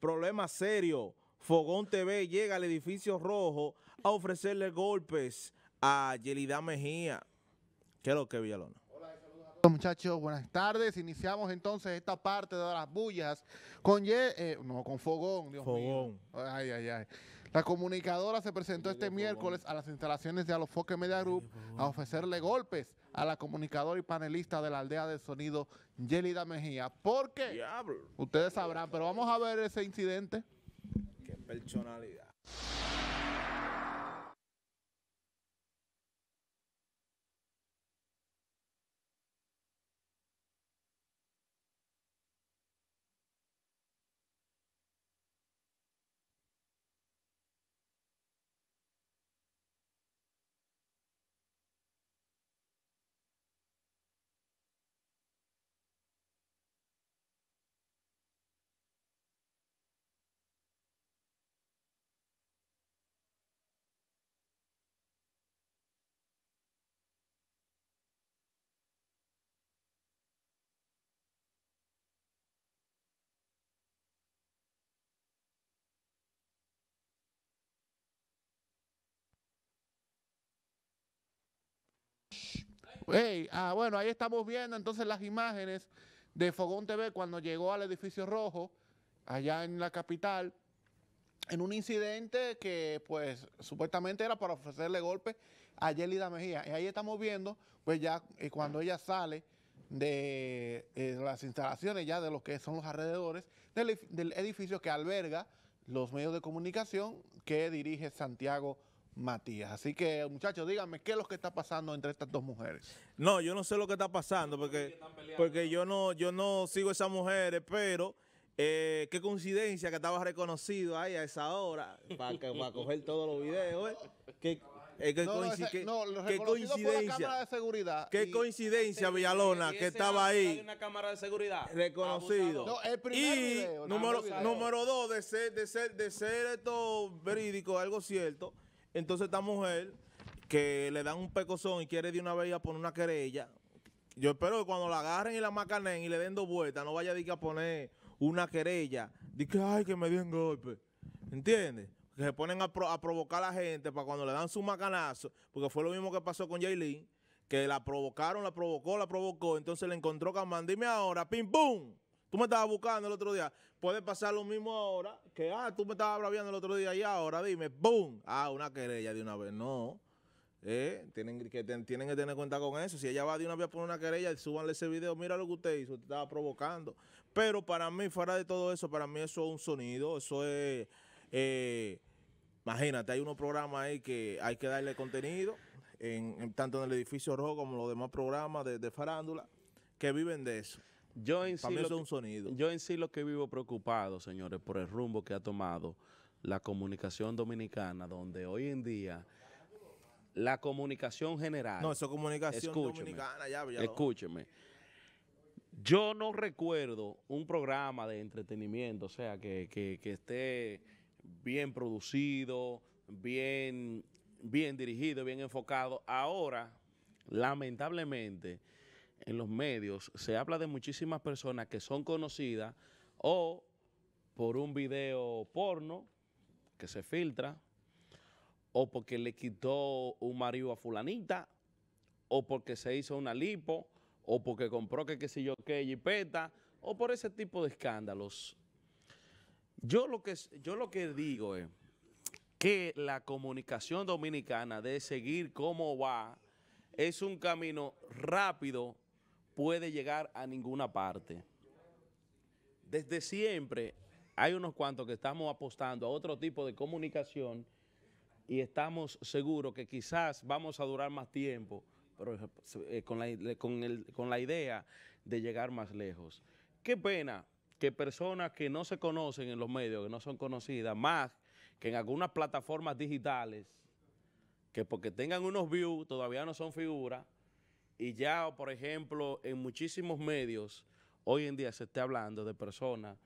Problema serio. Fogón TV llega al edificio rojo a ofrecerle golpes a Yelida Mejía. ¿Qué es lo que, Villalona? muchachos, buenas tardes. Iniciamos entonces esta parte de las bullas con eh, Fogón, Fogón. Ay, ay, ay. La comunicadora se presentó este miércoles a las instalaciones de Alofoque Media Group a ofrecerle golpes a la comunicadora y panelista de la aldea de sonido, Yelida Mejía. Porque, Ustedes sabrán, pero vamos a ver ese incidente. Qué personalidad. ah, bueno, ahí estamos viendo entonces las imágenes de Fogón TV cuando llegó al edificio rojo, allá en la capital, en un incidente que pues supuestamente era para ofrecerle golpe a Yelida Mejía. Y ahí estamos viendo, pues ya eh, cuando ella sale de eh, las instalaciones ya de lo que son los alrededores del edificio que alberga los medios de comunicación que dirige Santiago Matías. Así que, muchachos, díganme, ¿qué es lo que está pasando entre estas dos mujeres? No, yo no sé lo que está pasando, porque, porque yo, no, yo no sigo esas mujeres, pero... Eh, qué coincidencia que estaba reconocido ahí a esa hora para coger todos los videos. Eh. Qué, eh, qué, no, coincidencia. Qué este coincidencia, Villalona, que estaba ahí. Una cámara de seguridad. Reconocido. No, el y número, número, dos, de ser, de ser, de ser esto verídico, algo cierto entonces esta mujer que le dan un pecozón y quiere de una vez ir a poner una querella, yo espero que cuando la agarren y la macanen y le den dos vueltas, no vaya a, a poner una querella, Dice, que, ay, que me den golpe. ¿Entiendes? Que se ponen a, a, provocar a la gente para cuando le dan su macanazo, porque fue lo mismo que pasó con Jaylin, que la provocaron, la provocó, la provocó, entonces le encontró Camán, dime ahora, pim, pum. Tú me estabas buscando el otro día. Puede pasar lo mismo ahora, que ah, tú me estabas braviando el otro día y ahora dime, ¡boom! Ah, una querella de una vez. No. Eh, tienen, que tienen que tener cuenta con eso. Si ella va de una vez poner una querella, súbanle ese video. Mira lo que usted hizo, usted estaba provocando. Pero para mí, fuera de todo eso, para mí eso es un sonido. Eso es. Eh, imagínate, hay unos programas ahí que hay que darle contenido, en, tanto en el edificio rojo como en los demás programas de farándula, que viven de eso. Yo en sí Yo en lo que vivo preocupado, señores, por el rumbo que ha tomado la comunicación dominicana, donde hoy en día la comunicación general... No, eso es comunicación dominicana, ya, ya Escúcheme. Yo no recuerdo un programa de entretenimiento, o sea, que, esté bien producido, bien, bien dirigido, bien enfocado. Ahora, lamentablemente en los medios se habla de muchísimas personas que son conocidas o por un video porno que se filtra, o porque le quitó un marido a fulanita, o porque se hizo una lipo, o porque compró que qué sé yo qué, jipeta, o por ese tipo de escándalos. Yo lo que, yo lo que digo es que la comunicación dominicana de seguir cómo va es un camino rápido puede llegar a ninguna parte. Desde siempre hay unos cuantos que estamos apostando a otro tipo de comunicación y estamos seguros que quizás vamos a durar más tiempo, pero eh, con, la, con la idea de llegar más lejos. Qué pena que personas que no se conocen en los medios, que no son conocidas, más que en algunas plataformas digitales, que porque tengan unos views todavía no son figuras, y ya, por ejemplo, en muchísimos medios, hoy en día se está hablando de personas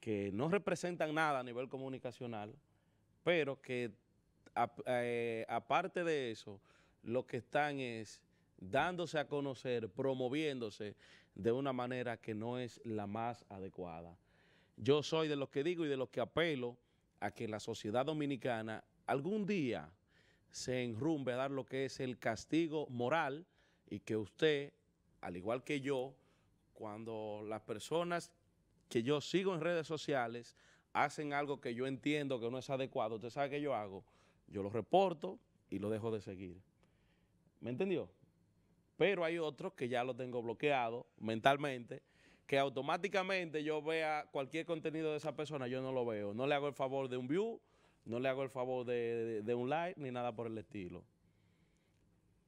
que no representan nada a nivel comunicacional, pero que eh, aparte de eso, lo que están es dándose a conocer, promoviéndose de una manera que no es la más adecuada. Yo soy de los que digo y de los que apelo a que la sociedad dominicana algún día se enrumbe a dar lo que es el castigo moral y que usted, al igual que yo, cuando las personas que yo sigo en redes sociales hacen algo que yo entiendo que no es adecuado, usted sabe que yo hago, yo lo reporto y lo dejo de seguir. ¿Me entendió? Pero hay otros que ya lo tengo bloqueado mentalmente, que automáticamente yo vea cualquier contenido de esa persona, yo no lo veo. No le hago el favor de un view, no le hago el favor de, de un like, ni nada por el estilo.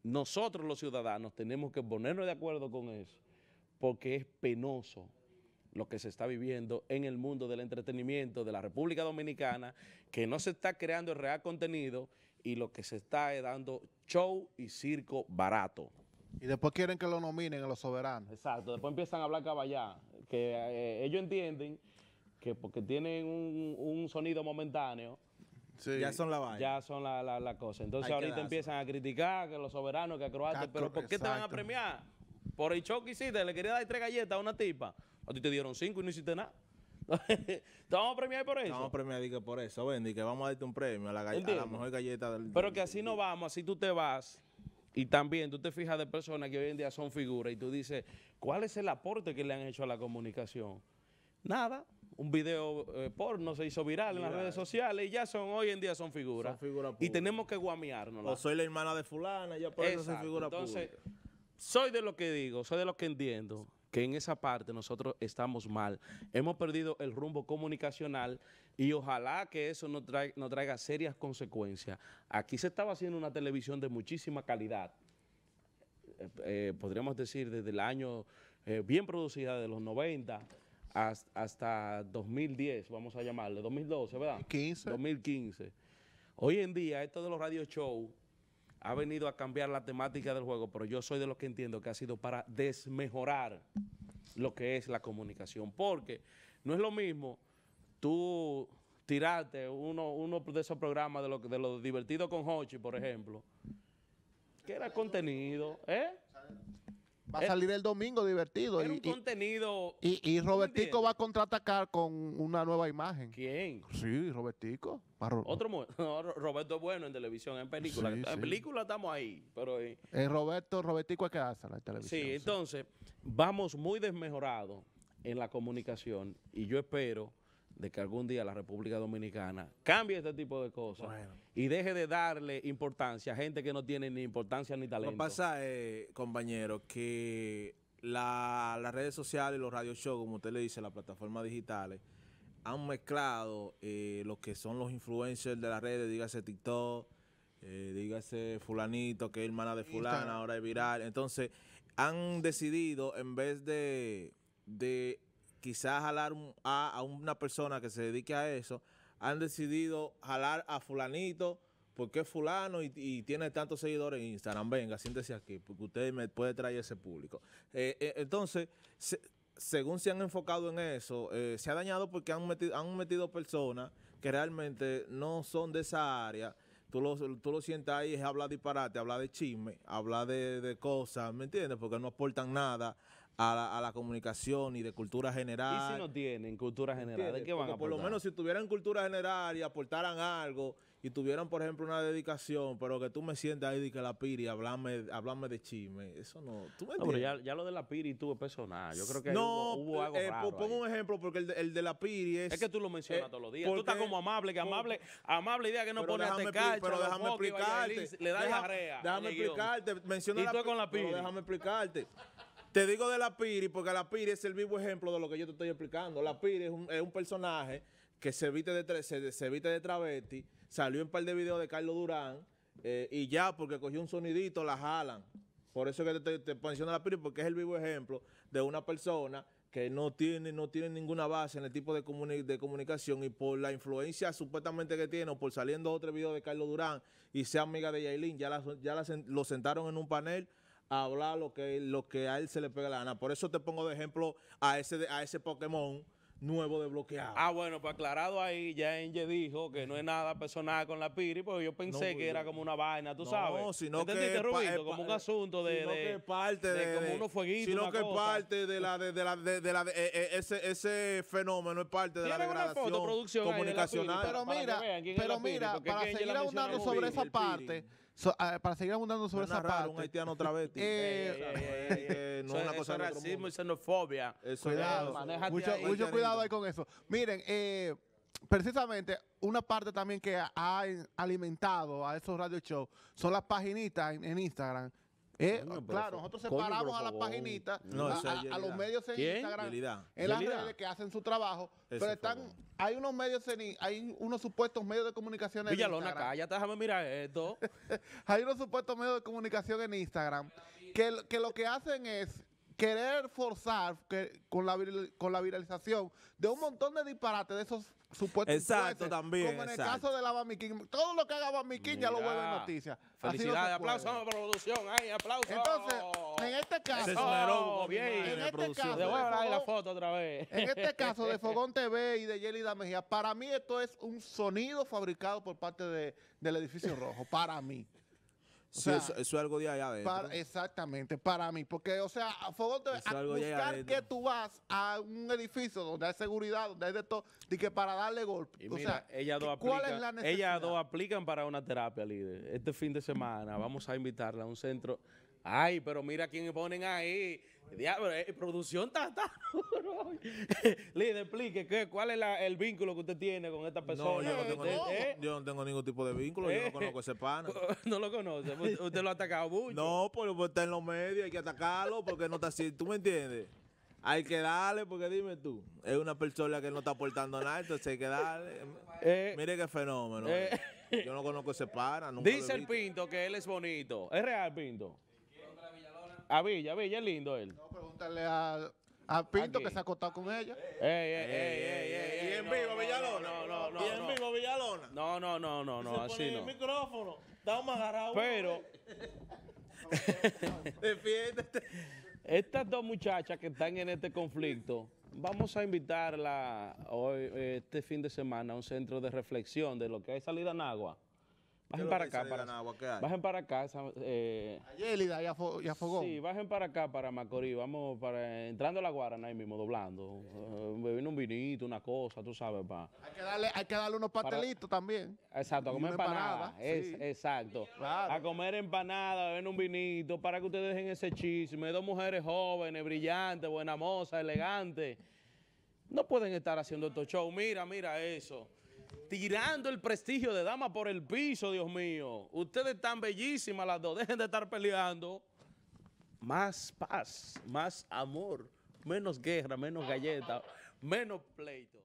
Nosotros los ciudadanos tenemos que ponernos de acuerdo con eso, porque es penoso lo que se está viviendo en el mundo del entretenimiento de la República Dominicana, que no se está creando el real contenido y lo que se está eh, dando show y circo barato. Y después quieren que lo nominen a los soberanos. Exacto, después empiezan a hablar caballá, que eh, ellos entienden que porque tienen un sonido momentáneo, ya son la vaina. Ya son la, la, cosa. Entonces ahorita empiezan a criticar que los soberanos, que a croatas, pero ¿por qué te van a premiar? Por el choque que hiciste, le quería dar tres galletas a una tipa. A ti te dieron cinco y no hiciste nada. ¿Te vamos a premiar por eso? Te Vamos a premiar por eso, ven, que vamos a darte un premio a la, a la mejor galleta del Pero que así no vamos, así tú te vas y también tú te fijas de personas que hoy en día son figuras y tú dices, ¿cuál es el aporte que le han hecho a la comunicación? Nada un video eh, porno se hizo viral, en las redes sociales y ya son, hoy en día son figuras. Son y tenemos que guamearnos. O soy la hermana de fulana, ya por eso soy figura Entonces, soy de lo que digo, soy de lo que entiendo, que en esa parte nosotros estamos mal. Hemos perdido el rumbo comunicacional y ojalá que eso no, traiga, serias consecuencias. Aquí se estaba haciendo una televisión de muchísima calidad. Eh, eh, podríamos decir desde el año bien producida de los 90, hasta, 2010, vamos a llamarle, 2012, ¿verdad? 2015. Hoy en día, esto de los radio shows ha venido a cambiar la temática del juego, pero yo soy de los que entiendo que ha sido para desmejorar lo que es la comunicación, porque no es lo mismo tú tirarte uno, uno de esos programas de lo, de lo divertido con Hochi, por ejemplo, que era contenido, ¿eh? Va a eh, salir el domingo divertido. y, un contenido. Y, y Robertico va a contraatacar con una nueva imagen. ¿Quién? Sí, Robertico. Otro no, Roberto es bueno en televisión, en película. en película estamos ahí. Pero En eh, Roberto, Robertico es que hace la televisión. Sí, entonces, vamos muy desmejorados en la comunicación. Y yo espero de que algún día la República Dominicana cambie este tipo de cosas y deje de darle importancia a gente que no tiene ni importancia ni talento. Lo que pasa, eh, compañero, que las redes sociales, y los radio shows, como usted le dice, las plataformas digitales, han mezclado eh, lo que son los influencers de las redes, dígase TikTok, eh, dígase fulanito, que es hermana de fulana, ahora es viral. Entonces, han decidido, en vez de quizás jalar a, una persona que se dedique a eso, han decidido jalar a fulanito, porque es fulano y, tiene tantos seguidores en Instagram. Venga, siéntese aquí, porque usted me puede traer ese público. Eh, eh, entonces, según se han enfocado en eso, eh, se ha dañado porque han metido, personas que realmente no son de esa área. Tú lo, tú lo sientas ahí, es hablar disparate, habla de chisme, habla de cosas, ¿me entiendes? Porque no aportan nada a la, a la, comunicación y de cultura general. ¿Y si no tienen cultura general? ¿De qué van a aportar? Por lo menos si tuvieran cultura general y aportaran algo y tuvieran, por ejemplo, una dedicación, pero que tú me sientas ahí y que la piri, hablame, hablame de chisme. Eso no. ¿Tú me No, pero ya, ya, lo de la piri es personal. Yo creo que no, hubo, eh, algo Pongo un ejemplo, porque el de, el de, la piri es. Es que tú lo mencionas eh, todos los días. tú estás como amable, que amable, amable idea que no pones a tecacha, Pero déjame explicarte. Le, Déjame explicarte. Menciona la, piri. déjame explicarte. Te digo de la Piri porque la Piri es el vivo ejemplo de lo que yo te estoy explicando. La Piri es un, personaje que se viste, de, se, se de travesti, salió en un par de videos de Carlos Durán eh, y ya porque cogió un sonidito la jalan. Por eso que te, te, menciono la Piri porque es el vivo ejemplo de una persona que no tiene, no tiene ninguna base en el tipo de, de comunicación y por la influencia supuestamente que tiene o por saliendo otro video de Carlos Durán y sea amiga de Yailin, ya, la, ya la, lo sentaron en un panel hablar lo que, lo que a él se le pega la gana. Por eso te pongo de ejemplo a ese, a ese Pokémon nuevo desbloqueado. Ah, bueno, pues aclarado ahí, ya Enge dijo que no es nada personal con la Piri, porque yo pensé pues que era como una vaina, tú sabes. No, sino que Rubito? como un asunto de, de, parte de, como unos fueguitos, sino que cosa. parte de la ese, fenómeno es parte de la degradación producción comunicacional. pero, mira, pero mira, para seguir ahondando sobre esa parte. So, ah, para seguir abundando sobre esa parte. no es una cosa de racismo y xenofobia. Eso cuidado. mucho, mucho cuidado ahí con eso. Miren, eh, precisamente una parte también que ha alimentado a esos radio shows son las paginitas en Instagram eh, claro, nosotros separamos a las paginitas, a, los medios en Instagram, en las redes que hacen su trabajo, pero están, hay unos medios en, hay unos supuestos medios de comunicación en Instagram. déjame mirar esto. Eh, hay unos supuestos medios de comunicación en Instagram que, que lo que hacen es querer forzar que, con, la, con la viralización de un montón de disparates de esos supuesto Exacto, también. Como en el caso de la Bamiquín. Todo lo que haga Bamiquín ya lo vuelve noticia. Felicidades, aplausos a la producción. Ay, aplausos. Entonces, en este caso. En este producción. caso. En este caso de Fogón TV y de Jelly Mejía, para mí esto es un sonido fabricado por parte de, del edificio rojo. Para mí eso, es algo de allá adentro. exactamente, para mí. Porque, o sea, a buscar que tú vas a un edificio donde hay seguridad, donde hay de todo, y que para darle golpe. o sea, ella dos ¿cuál es la Ellas dos aplican para una terapia, líder. Este fin de semana vamos a invitarla a un centro Ay, pero mira quién ponen ahí. Diablo, eh, producción está, está Líder, explique, ¿cuál es el vínculo que usted tiene con esta persona? No, eh, eh, yo, no tengo, ningún tipo de vínculo, yo no conozco ese pana. Pues, no lo conoce, pues, usted lo ha atacado mucho. No, pero pues, está en los medios, hay que atacarlo porque no está así, ¿tú me entiendes? Hay que darle, porque dime tú, es una persona que no está aportando nada, entonces hay que darle. Mire qué fenómeno. Yo no conozco ese pana. Dice el Pinto que él es bonito. ¿Es real, Pinto? A Villa, Villa es lindo él. No, pregúntale a, a Pinto que se ha acostado con ella. Ey, ey, ey, ¿Y en vivo, Villalona? No, no, no. vivo, Villalona? No, no, no, no, no, así no. el micrófono. Estamos agarrados. Pero... Defiéndete. Estas dos muchachas que están en este conflicto, vamos a invitarla hoy, este fin de semana, a un centro de reflexión de lo que es salir en agua. Bajen para acá. Para, bajen para acá. Eh, y Sí, bajen para acá, para Macorís. Vamos para, entrando a la Guarana ahí mismo, doblando. Eh, bebiendo un vinito, una cosa, tú sabes. Pa. Hay, que darle, unos pastelitos también. Exacto, a comer Empanada, Exacto. A comer empanadas, beber un vinito, para que ustedes dejen ese chisme. Dos mujeres jóvenes, brillantes, buena moza, elegantes. No pueden estar haciendo estos shows. Mira, mira eso tirando el prestigio de dama por el piso, Dios mío. Ustedes están bellísimas las dos, dejen de estar peleando. Más paz, más amor, menos guerra, menos galleta, menos pleito.